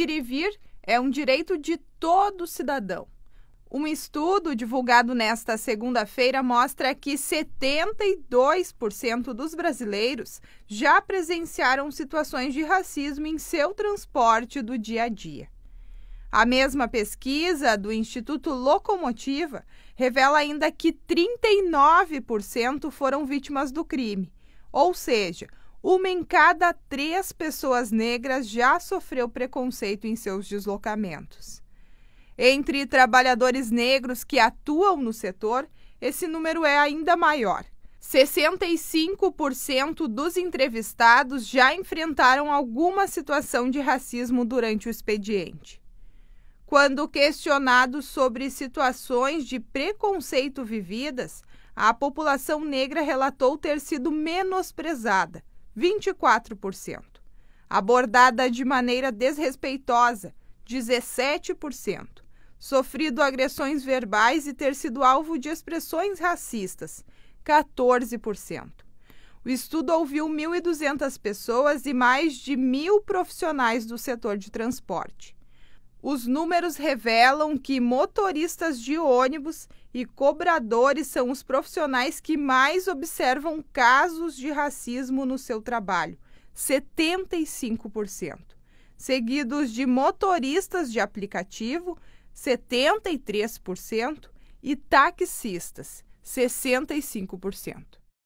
Ir e vir é um direito de todo cidadão. Um estudo divulgado nesta segunda-feira mostra que 72% dos brasileiros já presenciaram situações de racismo em seu transporte do dia a dia. A mesma pesquisa do Instituto Locomotiva revela ainda que 39% foram vítimas do crime, ou seja, uma em cada três pessoas negras já sofreu preconceito em seus deslocamentos. Entre trabalhadores negros que atuam no setor, esse número é ainda maior. 65% dos entrevistados já enfrentaram alguma situação de racismo durante o expediente. Quando questionados sobre situações de preconceito vividas, a população negra relatou ter sido menosprezada 24%. Abordada de maneira desrespeitosa, 17%. Sofrido agressões verbais e ter sido alvo de expressões racistas, 14%. O estudo ouviu 1.200 pessoas e mais de mil profissionais do setor de transporte. Os números revelam que motoristas de ônibus e cobradores são os profissionais que mais observam casos de racismo no seu trabalho, 75%, seguidos de motoristas de aplicativo, 73%, e taxistas, 65%.